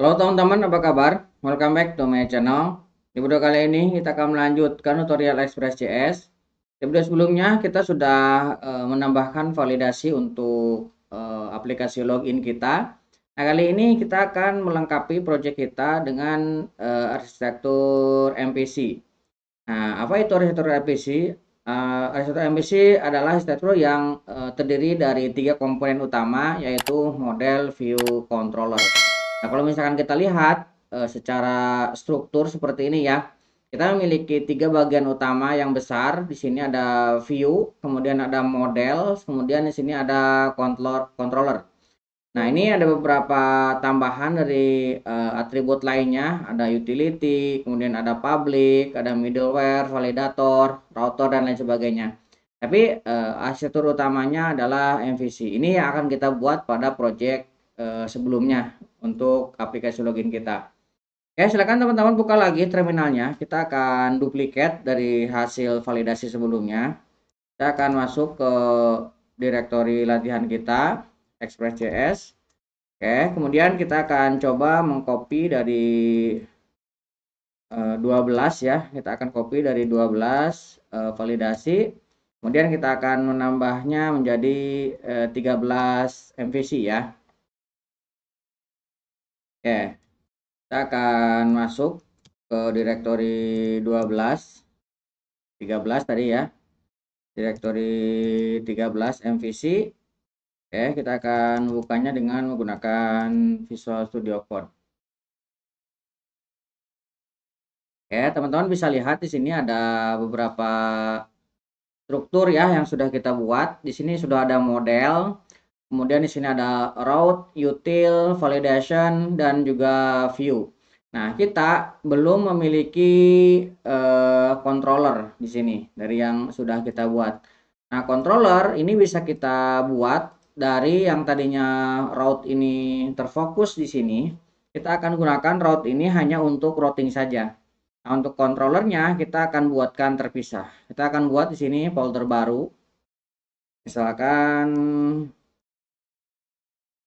Halo teman-teman, apa kabar? Welcome back to my channel. Di video kali ini kita akan melanjutkan tutorial Express.js. Di video sebelumnya kita sudah uh, menambahkan validasi untuk uh, aplikasi login kita. Nah, kali ini kita akan melengkapi project kita dengan uh, arsitektur MPC. Nah, apa itu arsitektur MPC? Uh, arsitektur MPC adalah arsitektur yang uh, terdiri dari tiga komponen utama yaitu model, view, controller. Nah, kalau misalkan kita lihat e, secara struktur seperti ini ya. Kita memiliki tiga bagian utama yang besar. Di sini ada view, kemudian ada model, kemudian di sini ada controller. Controller. Nah, ini ada beberapa tambahan dari uh, atribut lainnya, ada utility, kemudian ada public, ada middleware, validator, router dan lain sebagainya. Tapi uh, arsitektur utamanya adalah MVC. Ini yang akan kita buat pada project uh, sebelumnya untuk aplikasi login kita. Oke, silakan teman-teman buka lagi terminalnya. Kita akan duplikat dari hasil validasi sebelumnya. Kita akan masuk ke direktori latihan kita, Express.js. Oke, kemudian kita akan coba mengcopy dari 12 eh, ya kita akan copy dari 12 eh, validasi kemudian kita akan menambahnya menjadi 13 eh, MVC ya Oke, kita akan masuk ke direktori 12, 13 tadi ya. Direktori 13 MVC. Oke, kita akan bukanya dengan menggunakan Visual Studio Code. Oke, teman-teman bisa lihat di sini ada beberapa struktur ya yang sudah kita buat. Di sini sudah ada model, Kemudian di sini ada route, util, validation, dan juga view. Nah, kita belum memiliki uh, controller di sini dari yang sudah kita buat. Nah, controller ini bisa kita buat dari yang tadinya route ini terfokus di sini. Kita akan gunakan route ini hanya untuk routing saja. Nah, untuk controllernya kita akan buatkan terpisah. Kita akan buat di sini folder baru. Misalkan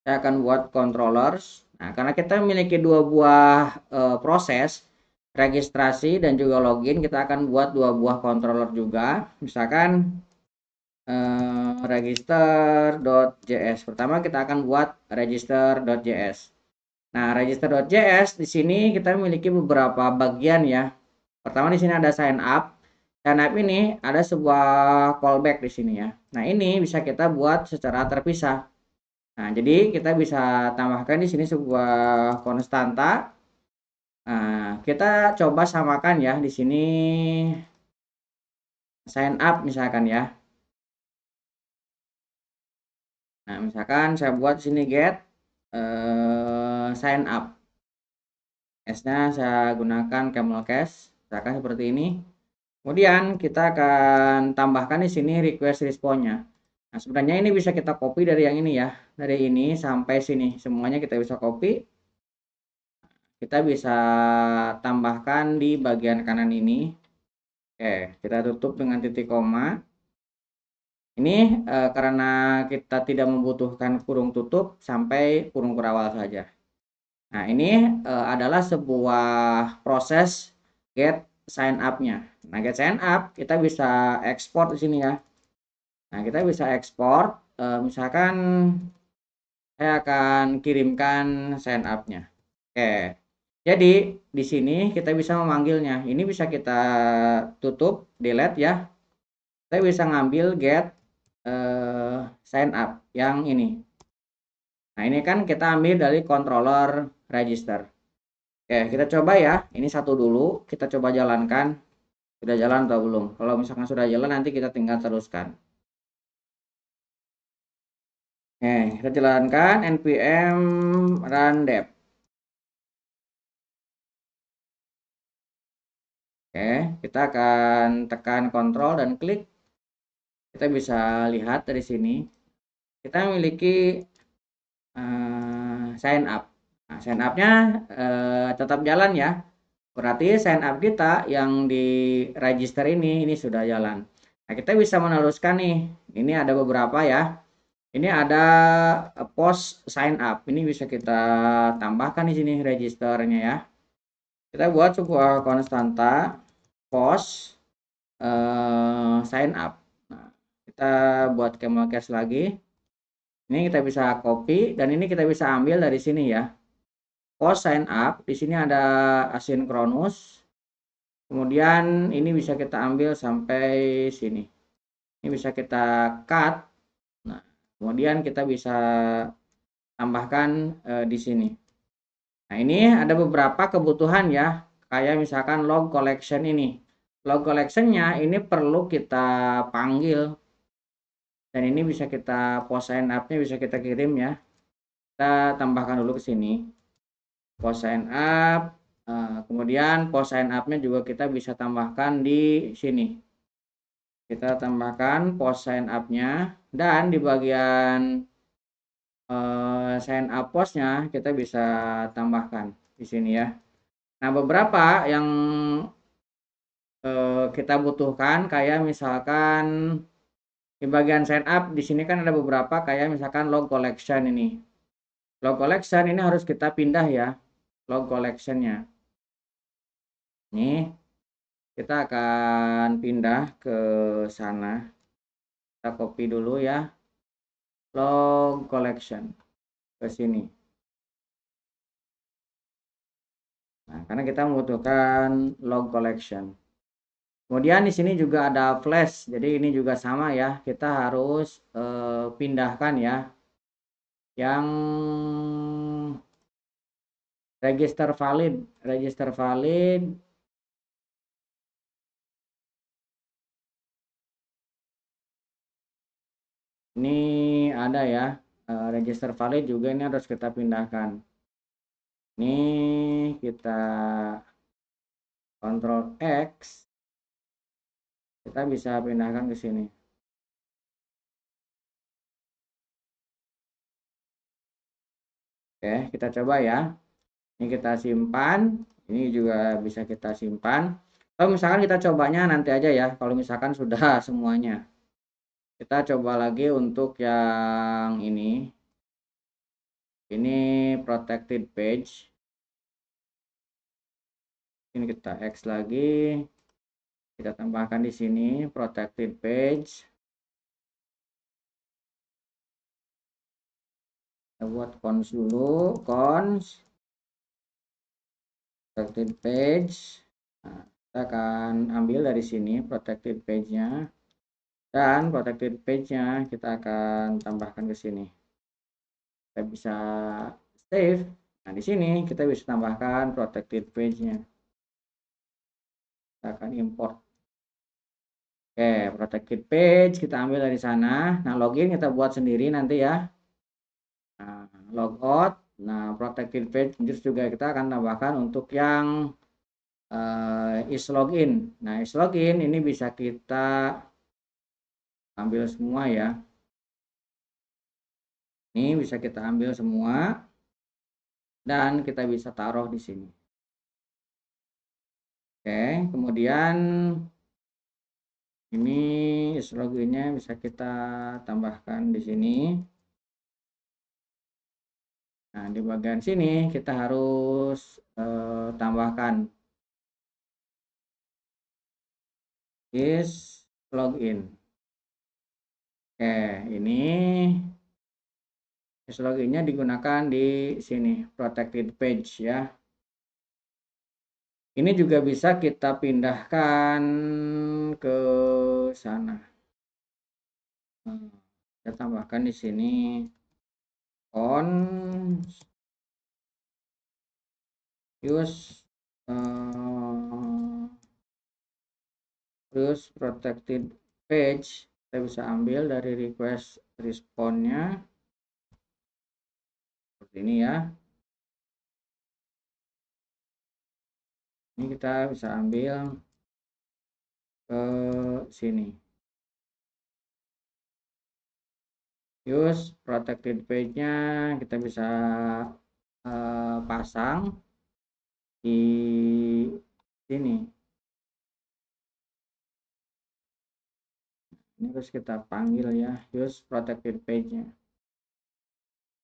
saya akan buat controllers. Nah, karena kita memiliki dua buah e, proses registrasi dan juga login, kita akan buat dua buah controller juga. Misalkan e, register.js. Pertama kita akan buat register.js. Nah, register.js di sini kita memiliki beberapa bagian ya. Pertama di sini ada sign up. Sign up ini ada sebuah callback di sini ya. Nah, ini bisa kita buat secara terpisah. Nah, jadi kita bisa tambahkan di sini sebuah konstanta. Nah, kita coba samakan ya di sini sign up misalkan ya. Nah, misalkan saya buat sini get uh, sign up. S-nya saya gunakan camel case, misalkan seperti ini. Kemudian kita akan tambahkan di sini request responnya nya Nah, sebenarnya ini bisa kita copy dari yang ini ya. Dari ini sampai sini. Semuanya kita bisa copy. Kita bisa tambahkan di bagian kanan ini. Oke, kita tutup dengan titik koma. Ini e, karena kita tidak membutuhkan kurung tutup sampai kurung kurawal saja. Nah, ini e, adalah sebuah proses get sign up-nya. Nah, get sign up kita bisa export di sini ya Nah, kita bisa ekspor. Uh, misalkan saya akan kirimkan sign up-nya. Oke. Jadi, di sini kita bisa memanggilnya. Ini bisa kita tutup, delete ya. Kita bisa ngambil get uh, sign up yang ini. Nah, ini kan kita ambil dari controller register. Oke, kita coba ya. Ini satu dulu. Kita coba jalankan. Sudah jalan atau belum? Kalau misalkan sudah jalan, nanti kita tinggal teruskan. Oke, kita jalankan npm run dev. Oke, kita akan tekan kontrol dan klik. Kita bisa lihat dari sini. Kita memiliki uh, sign up. Nah, sign up-nya uh, tetap jalan ya. Berarti sign up kita yang di register ini, ini sudah jalan. Nah, kita bisa meneruskan nih. Ini ada beberapa ya ini ada eh, post sign up ini bisa kita tambahkan di sini registernya ya kita buat sebuah konstanta post uh, eh, sign up nah, kita buat camel case lagi ini kita bisa copy dan ini kita bisa ambil dari sini ya post sign up di sini ada asinkronus kemudian ini bisa kita ambil sampai sini ini bisa kita cut Kemudian kita bisa tambahkan e, di sini. Nah, ini ada beberapa kebutuhan ya, kayak misalkan log collection ini. Log collectionnya ini perlu kita panggil dan ini bisa kita post sign up bisa kita kirim ya. Kita tambahkan dulu ke sini. Post sign up, eh, kemudian post sign up juga kita bisa tambahkan di sini kita tambahkan post sign up-nya dan di bagian uh, sign up post nya kita bisa tambahkan di sini ya. Nah beberapa yang uh, kita butuhkan kayak misalkan di bagian sign up di sini kan ada beberapa kayak misalkan log collection ini. Log collection ini harus kita pindah ya log collection nya Nih kita akan pindah ke sana kita copy dulu ya log collection ke sini nah, karena kita membutuhkan log collection kemudian di sini juga ada flash jadi ini juga sama ya kita harus eh, pindahkan ya yang register valid register valid ini ada ya uh, register valid juga ini harus kita pindahkan ini kita kontrol X kita bisa pindahkan ke sini Oke, kita coba ya. Ini kita simpan, ini juga bisa kita simpan. Kalau misalkan kita cobanya nanti aja ya, kalau misalkan sudah semuanya kita coba lagi untuk yang ini ini protected page ini kita X lagi kita tambahkan di sini protected page kita buat cons dulu cons protected page nah, kita akan ambil dari sini protected page nya dan protected page-nya kita akan tambahkan ke sini. Kita bisa save. Nah, di sini kita bisa tambahkan protected page-nya. Kita akan import. Oke, protected page kita ambil dari sana. Nah, login kita buat sendiri nanti ya. Nah, log out. Nah, protected page juga kita akan tambahkan untuk yang uh, is login. Nah, is login ini bisa kita ambil semua ya ini bisa kita ambil semua dan kita bisa taruh di sini oke kemudian ini isloginnya bisa kita tambahkan di sini Nah, di bagian sini kita harus eh, tambahkan is login. Oke, ini SLG-nya digunakan di sini, protected page ya. Ini juga bisa kita pindahkan ke sana. Kita tambahkan di sini on use uh, use protected page kita bisa ambil dari request responnya seperti ini ya ini kita bisa ambil ke sini use protected page nya kita bisa uh, pasang di sini ini terus kita panggil ya use protected page nya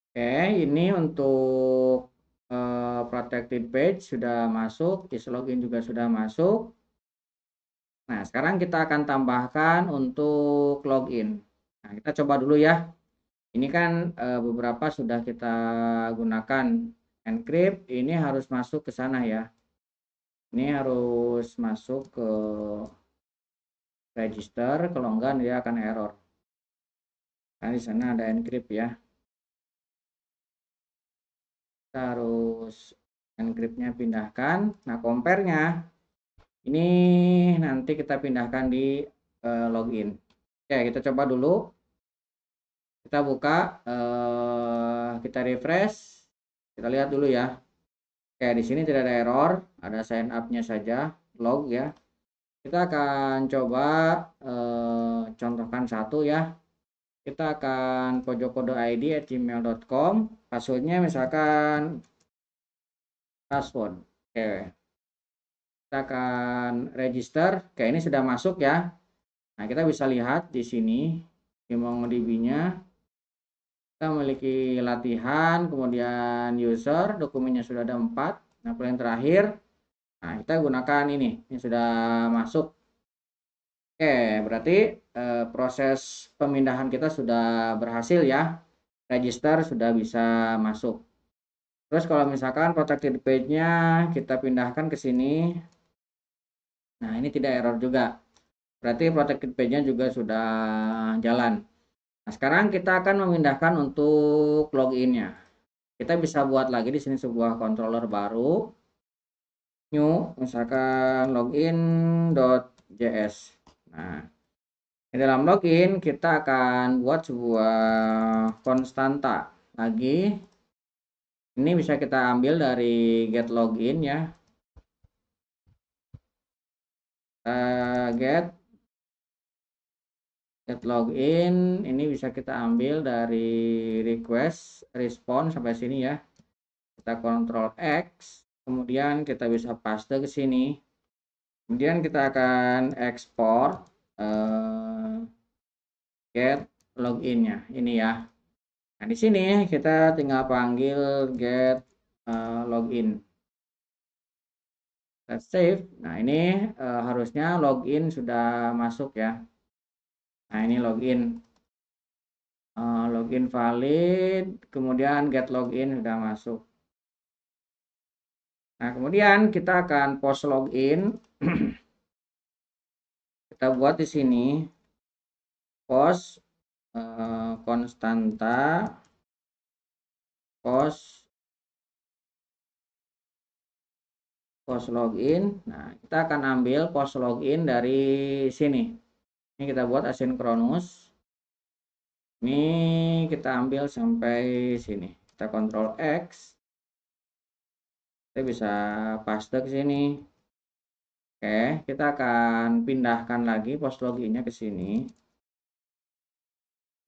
oke ini untuk uh, eh, protected page sudah masuk is login juga sudah masuk nah sekarang kita akan tambahkan untuk login nah kita coba dulu ya ini kan e, beberapa sudah kita gunakan encrypt ini harus masuk ke sana ya ini harus masuk ke register, kalau enggak dia akan error. Nah, di sana ada encrypt ya. Kita harus encryptnya pindahkan. Nah, compare-nya ini nanti kita pindahkan di uh, login. Oke, kita coba dulu. Kita buka, uh, kita refresh. Kita lihat dulu ya. Oke, di sini tidak ada error, ada sign up-nya saja, log ya kita akan coba e, contohkan satu ya kita akan ID at gmail.com passwordnya misalkan password oke kita akan register kayak ini sudah masuk ya nah kita bisa lihat di sini di MongoDB nya kita memiliki latihan kemudian user dokumennya sudah ada empat nah paling terakhir Nah, kita gunakan ini, ini sudah masuk. Oke, berarti e, proses pemindahan kita sudah berhasil ya. Register sudah bisa masuk. Terus kalau misalkan protected page-nya kita pindahkan ke sini. Nah, ini tidak error juga. Berarti protected page-nya juga sudah jalan. Nah, sekarang kita akan memindahkan untuk login-nya. Kita bisa buat lagi di sini sebuah controller baru new misalkan login.js. Nah, di dalam login kita akan buat sebuah konstanta lagi. Ini bisa kita ambil dari get login ya. Uh, get get login ini bisa kita ambil dari request response sampai sini ya. Kita kontrol X kemudian kita bisa paste ke sini kemudian kita akan ekspor eh, get loginnya ini ya nah di sini kita tinggal panggil get eh, login kita save nah ini eh, harusnya login sudah masuk ya nah ini login eh, login valid kemudian get login sudah masuk Nah, kemudian kita akan post login. kita buat di sini post uh, eh, konstanta post post login. Nah, kita akan ambil post login dari sini. Ini kita buat asinkronus. Ini kita ambil sampai sini. Kita kontrol X kita bisa paste ke sini oke kita akan pindahkan lagi post loginnya ke sini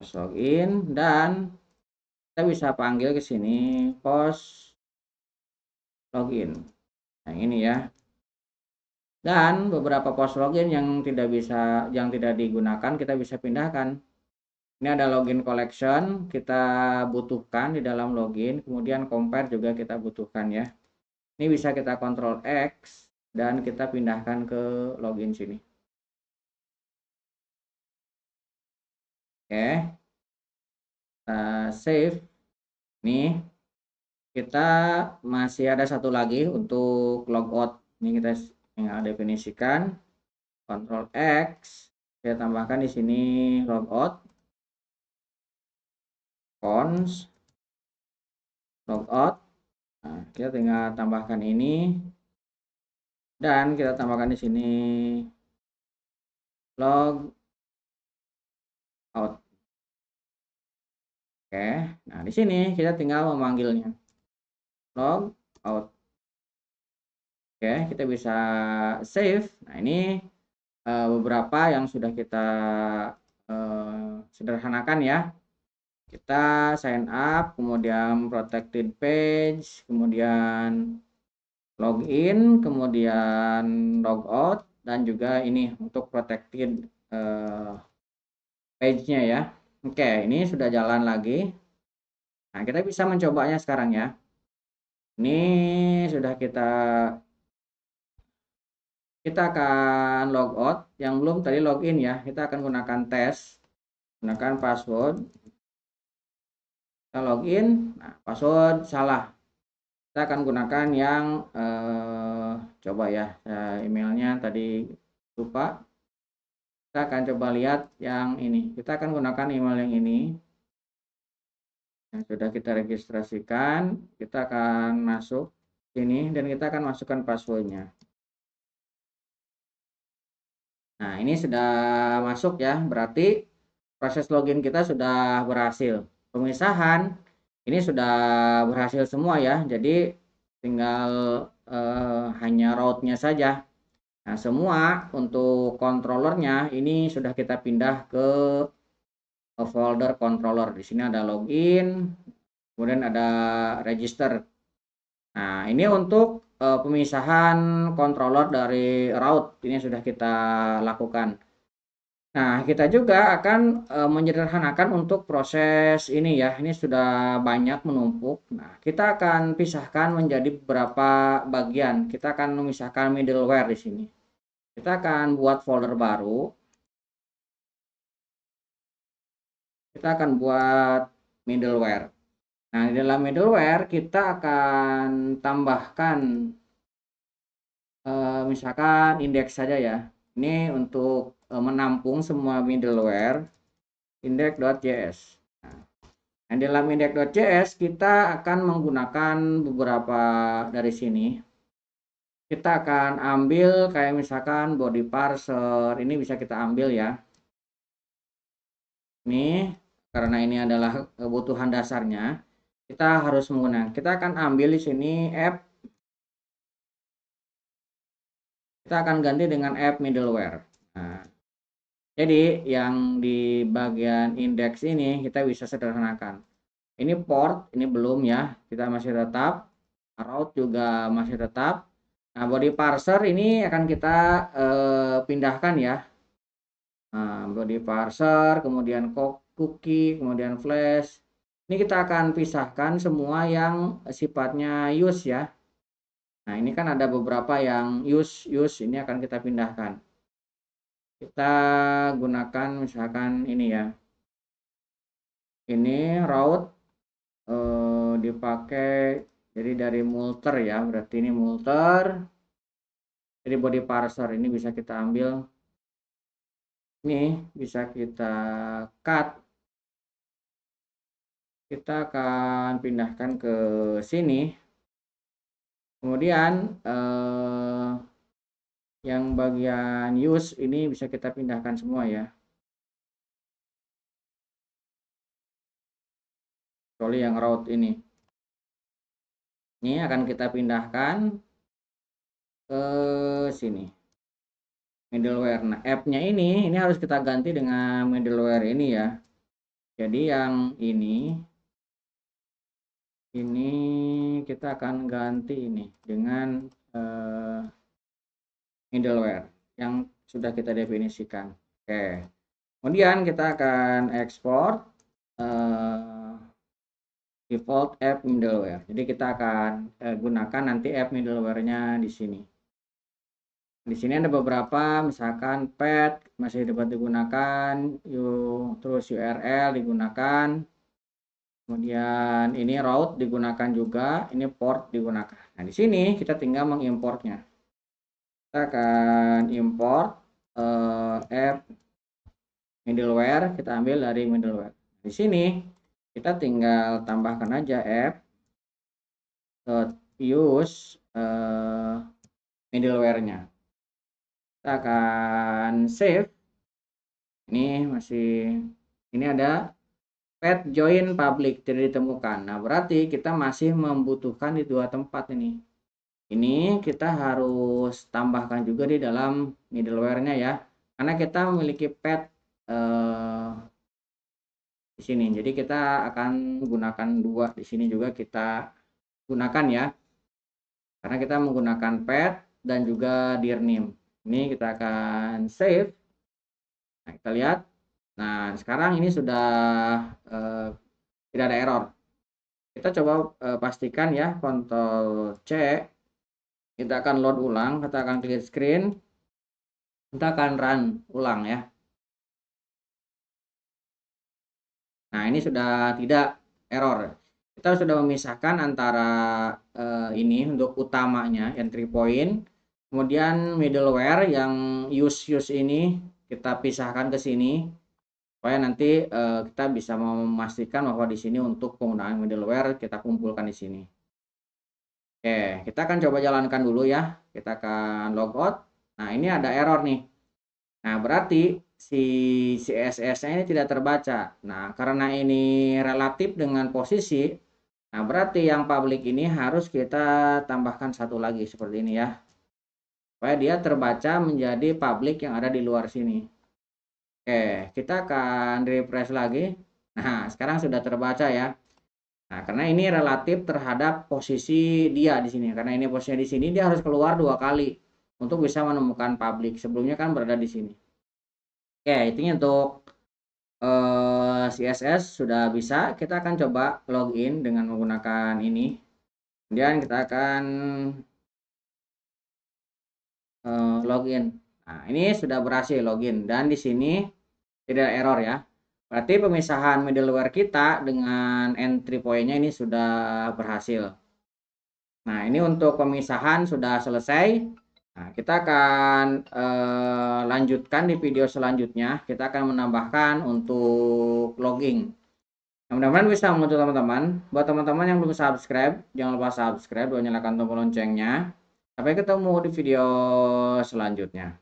post login dan kita bisa panggil ke sini post login nah ini ya dan beberapa post login yang tidak bisa yang tidak digunakan kita bisa pindahkan ini ada login collection kita butuhkan di dalam login kemudian compare juga kita butuhkan ya ini bisa kita kontrol X dan kita pindahkan ke login sini oke kita nah, save nih kita masih ada satu lagi untuk logout ini kita tinggal definisikan kontrol X kita tambahkan di sini logout cons logout Nah, kita tinggal tambahkan ini dan kita tambahkan di sini log out. Oke, nah di sini kita tinggal memanggilnya log out. Oke, kita bisa save. Nah ini eh, beberapa yang sudah kita eh, sederhanakan ya kita sign up kemudian protected page kemudian login kemudian logout dan juga ini untuk protected uh, page-nya ya Oke ini sudah jalan lagi Nah kita bisa mencobanya sekarang ya ini sudah kita kita akan logout yang belum tadi login ya kita akan gunakan tes gunakan password kita login nah password salah kita akan gunakan yang eh, coba ya eh, emailnya tadi lupa kita akan coba lihat yang ini kita akan gunakan email yang ini yang sudah kita registrasikan kita akan masuk ini dan kita akan masukkan passwordnya nah ini sudah masuk ya berarti proses login kita sudah berhasil pemisahan ini sudah berhasil semua ya jadi tinggal eh, hanya rautnya saja nah semua untuk kontrolernya ini sudah kita pindah ke folder controller di sini ada login kemudian ada register nah ini untuk eh, pemisahan controller dari route ini sudah kita lakukan Nah, kita juga akan e, menyederhanakan untuk proses ini ya. Ini sudah banyak menumpuk. Nah, kita akan pisahkan menjadi beberapa bagian. Kita akan memisahkan middleware di sini. Kita akan buat folder baru. Kita akan buat middleware. Nah, di dalam middleware kita akan tambahkan e, misalkan indeks saja ya ini untuk e, menampung semua middleware index.js. Nah, dalam index.js kita akan menggunakan beberapa dari sini. Kita akan ambil kayak misalkan body parser, ini bisa kita ambil ya. Ini karena ini adalah kebutuhan dasarnya. Kita harus menggunakan. Kita akan ambil di sini app kita akan ganti dengan app middleware. Nah, jadi yang di bagian index ini kita bisa sederhanakan. Ini port, ini belum ya, kita masih tetap. Route juga masih tetap. Nah, body parser ini akan kita eh, pindahkan ya. Nah, body parser, kemudian cookie, kemudian flash. Ini kita akan pisahkan semua yang sifatnya use ya. Nah, ini kan ada beberapa yang use use ini akan kita pindahkan. Kita gunakan misalkan ini ya. Ini route eh, dipakai jadi dari multer ya, berarti ini multer. Jadi body parser ini bisa kita ambil. Ini bisa kita cut kita akan pindahkan ke sini kemudian eh, yang bagian use ini bisa kita pindahkan semua ya kecuali yang route ini ini akan kita pindahkan ke sini middleware nah app-nya ini ini harus kita ganti dengan middleware ini ya jadi yang ini ini kita akan ganti ini dengan uh, middleware yang sudah kita definisikan. Oke. Kemudian kita akan export uh, eh, default app middleware. Jadi kita akan uh, gunakan nanti app middleware-nya di sini. Di sini ada beberapa, misalkan pad masih dapat digunakan, you, terus URL digunakan, Kemudian ini route digunakan juga, ini port digunakan. Nah, di sini kita tinggal mengimportnya. Kita akan import eh, app middleware, kita ambil dari middleware. Di sini kita tinggal tambahkan aja app use eh, middleware-nya. Kita akan save. Ini masih ini ada pet join public tidak ditemukan. Nah, berarti kita masih membutuhkan di dua tempat ini. Ini kita harus tambahkan juga di dalam middleware-nya ya. Karena kita memiliki pet eh, di sini. Jadi kita akan gunakan dua di sini juga kita gunakan ya. Karena kita menggunakan pet dan juga dirnim Ini kita akan save. Nah, kita lihat Nah, sekarang ini sudah uh, tidak ada error. Kita coba uh, pastikan ya, kontrol C. Kita akan load ulang, kita akan clear screen. Kita akan run ulang ya. Nah, ini sudah tidak error. Kita sudah memisahkan antara uh, ini untuk utamanya entry point, kemudian middleware yang use use ini kita pisahkan ke sini supaya nanti uh, kita bisa memastikan bahwa di sini untuk penggunaan middleware kita kumpulkan di sini. Oke, kita akan coba jalankan dulu ya. Kita akan logout. Nah, ini ada error nih. Nah, berarti si CSS-nya ini tidak terbaca. Nah, karena ini relatif dengan posisi, nah berarti yang public ini harus kita tambahkan satu lagi seperti ini ya. Supaya dia terbaca menjadi public yang ada di luar sini. Oke, kita akan refresh lagi. Nah, sekarang sudah terbaca ya. Nah, karena ini relatif terhadap posisi dia di sini. Karena ini posisinya di sini, dia harus keluar dua kali untuk bisa menemukan publik. Sebelumnya kan berada di sini. Oke, itu untuk uh, eh, CSS sudah bisa. Kita akan coba login dengan menggunakan ini. Kemudian kita akan uh, login. Nah, ini sudah berhasil login dan di sini tidak error ya. Berarti pemisahan middleware kita dengan entry point-nya ini sudah berhasil. Nah, ini untuk pemisahan sudah selesai. Nah, kita akan eh, lanjutkan di video selanjutnya. Kita akan menambahkan untuk logging. Nah, mudah-mudahan bisa membantu teman-teman. Buat teman-teman yang belum subscribe, jangan lupa subscribe dan nyalakan tombol loncengnya. Sampai ketemu di video selanjutnya.